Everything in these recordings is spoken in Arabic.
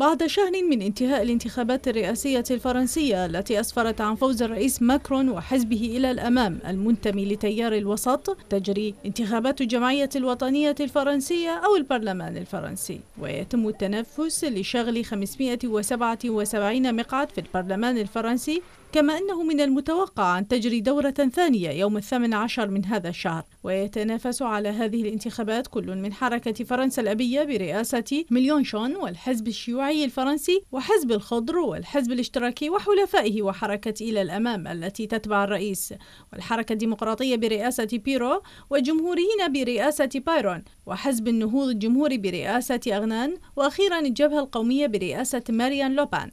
بعد شهر من انتهاء الانتخابات الرئاسية الفرنسية التي أسفرت عن فوز الرئيس ماكرون وحزبه إلى الأمام المنتمي لتيار الوسط تجري انتخابات الجمعية الوطنية الفرنسية أو البرلمان الفرنسي ويتم التنافس لشغل 577 مقعد في البرلمان الفرنسي كما أنه من المتوقع أن تجري دورة ثانية يوم الثامن عشر من هذا الشهر ويتنافس على هذه الانتخابات كل من حركة فرنسا الأبية برئاسة مليون شون والحزب الشيوعي الفرنسي وحزب الخضر والحزب الاشتراكي وحلفائه وحركة إلى الأمام التي تتبع الرئيس والحركة الديمقراطية برئاسة بيرو والجمهوريين برئاسة بايرون وحزب النهوض الجمهوري برئاسة أغنان وأخيرا الجبهة القومية برئاسة ماريان لوبان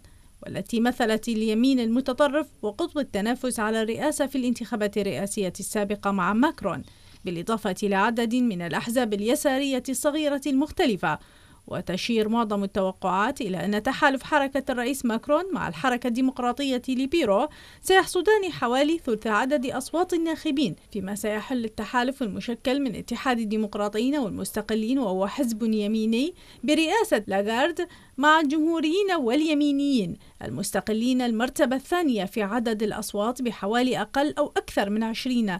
والتي مثلت اليمين المتطرف وقطب التنافس على الرئاسة في الانتخابات الرئاسية السابقة مع ماكرون بالإضافة إلى عدد من الأحزاب اليسارية الصغيرة المختلفة وتشير معظم التوقعات إلى أن تحالف حركة الرئيس ماكرون مع الحركة الديمقراطية ليبيرو سيحصدان حوالي ثلث عدد أصوات الناخبين فيما سيحل التحالف المشكل من اتحاد الديمقراطيين والمستقلين وهو حزب يميني برئاسة لاغارد مع الجمهوريين واليمينيين المستقلين المرتبة الثانية في عدد الأصوات بحوالي أقل أو أكثر من 20%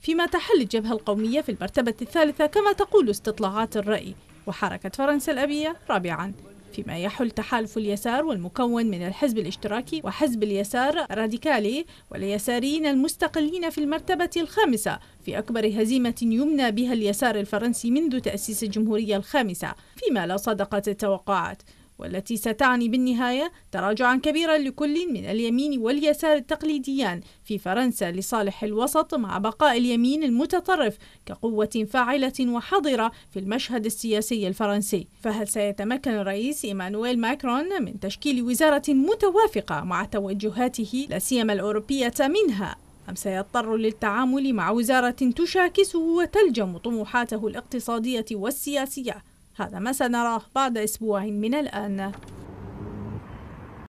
فيما تحل الجبهة القومية في المرتبة الثالثة كما تقول استطلاعات الرأي وحركة فرنسا الأبية رابعا فيما يحل تحالف اليسار والمكون من الحزب الاشتراكي وحزب اليسار راديكالي واليساريين المستقلين في المرتبة الخامسة في أكبر هزيمة يمنى بها اليسار الفرنسي منذ تأسيس الجمهورية الخامسة فيما لا صدقت التوقعات والتي ستعني بالنهاية تراجعا كبيرا لكل من اليمين واليسار التقليديان في فرنسا لصالح الوسط مع بقاء اليمين المتطرف كقوة فاعلة وحاضرة في المشهد السياسي الفرنسي فهل سيتمكن الرئيس إيمانويل ماكرون من تشكيل وزارة متوافقة مع توجهاته لا سيما الأوروبية منها أم سيضطر للتعامل مع وزارة تشاكسه وتلجم طموحاته الاقتصادية والسياسية هذا ما سنراه بعد أسبوع من الآن